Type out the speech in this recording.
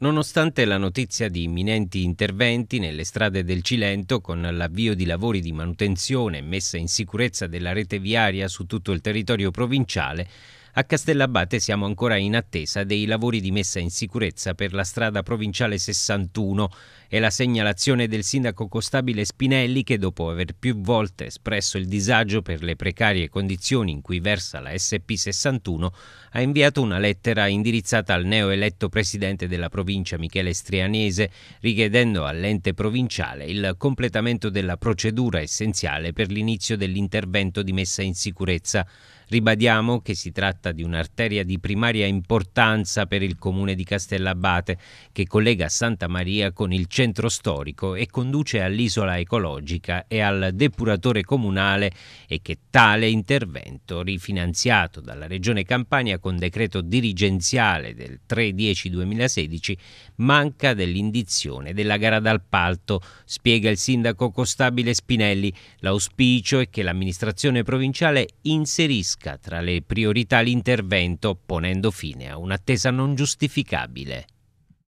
Nonostante la notizia di imminenti interventi nelle strade del Cilento con l'avvio di lavori di manutenzione e messa in sicurezza della rete viaria su tutto il territorio provinciale, a Castellabate siamo ancora in attesa dei lavori di messa in sicurezza per la strada provinciale 61 e la segnalazione del sindaco Costabile Spinelli che dopo aver più volte espresso il disagio per le precarie condizioni in cui versa la SP61 ha inviato una lettera indirizzata al neoeletto presidente della provincia Michele Strianese richiedendo all'ente provinciale il completamento della procedura essenziale per l'inizio dell'intervento di messa in sicurezza Ribadiamo che si tratta di un'arteria di primaria importanza per il comune di Castellabate che collega Santa Maria con il centro storico e conduce all'isola ecologica e al depuratore comunale e che tale intervento, rifinanziato dalla Regione Campania con decreto dirigenziale del 3-10-2016, manca dell'indizione della gara d'appalto, spiega il sindaco Costabile Spinelli. L'auspicio è che l'amministrazione provinciale inserisca inserisca tra le priorità l'intervento ponendo fine a un'attesa non giustificabile.